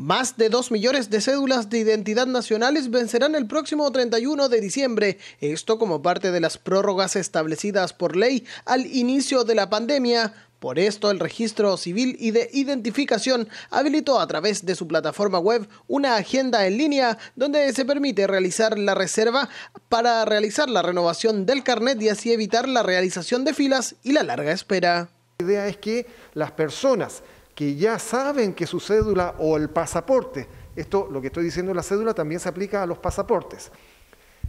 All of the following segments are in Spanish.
Más de dos millones de cédulas de identidad nacionales vencerán el próximo 31 de diciembre, esto como parte de las prórrogas establecidas por ley al inicio de la pandemia. Por esto, el registro civil y de identificación habilitó a través de su plataforma web una agenda en línea donde se permite realizar la reserva para realizar la renovación del carnet y así evitar la realización de filas y la larga espera. La idea es que las personas que ya saben que su cédula o el pasaporte, esto lo que estoy diciendo la cédula también se aplica a los pasaportes,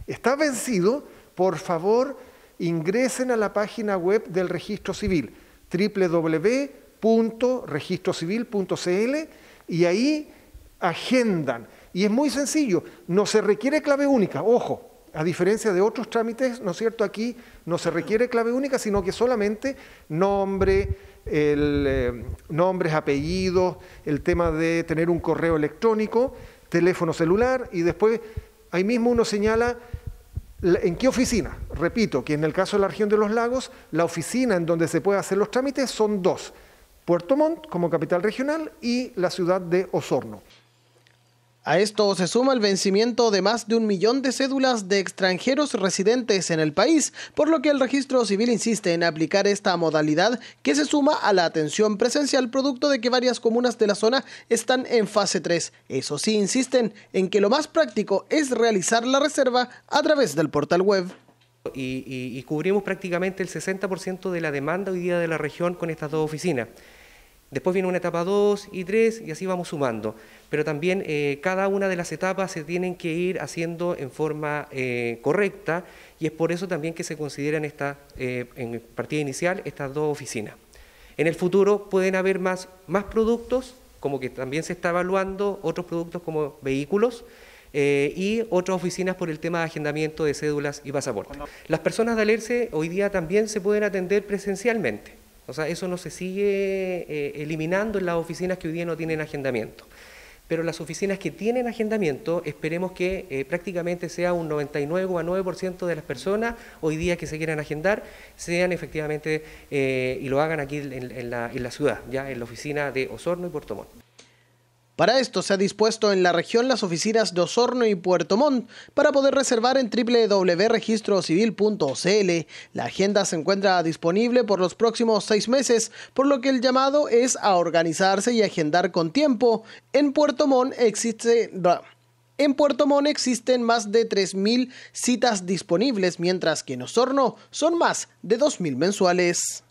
está vencido, por favor ingresen a la página web del registro civil, www.registrocivil.cl y ahí agendan. Y es muy sencillo, no se requiere clave única, ojo, a diferencia de otros trámites, ¿no es cierto? Aquí no se requiere clave única, sino que solamente nombre, el, nombre, eh, nombres, apellidos, el tema de tener un correo electrónico, teléfono celular y después ahí mismo uno señala en qué oficina. Repito que en el caso de la región de los lagos, la oficina en donde se puede hacer los trámites son dos. Puerto Montt como capital regional y la ciudad de Osorno. A esto se suma el vencimiento de más de un millón de cédulas de extranjeros residentes en el país, por lo que el registro civil insiste en aplicar esta modalidad que se suma a la atención presencial producto de que varias comunas de la zona están en fase 3. Eso sí, insisten en que lo más práctico es realizar la reserva a través del portal web. Y, cubrimos prácticamente el 60% de la demanda hoy día de la región con estas dos oficinas. Después viene una etapa 2 y 3 y así vamos sumando. Pero también eh, cada una de las etapas se tienen que ir haciendo en forma eh, correcta y es por eso también que se consideran esta, eh, en partida inicial estas dos oficinas. En el futuro pueden haber más, productos, como que también se está evaluando otros productos como vehículos. y otras oficinas por el tema de agendamiento de cédulas y pasaportes. Las personas de alerce hoy día también se pueden atender presencialmente. O sea, eso no se sigue eh, eliminando en las oficinas que hoy día no tienen agendamiento. Pero las oficinas que tienen agendamiento, esperemos que eh, prácticamente sea un 99,9% de las personas hoy día que se quieran agendar, sean efectivamente eh, y lo hagan aquí en, la, en, la, ciudad, ya en la oficina de Osorno y Puerto Montt. Para esto se ha dispuesto en la región las oficinas de Osorno y Puerto Montt para poder reservar en www.registrocivil.cl. La agenda se encuentra disponible por los próximos seis meses, por lo que el llamado es a organizarse y agendar con tiempo. En Puerto Montt En Puerto Montt existen más de 3.000 citas disponibles, mientras que en Osorno son más de 2.000 mensuales.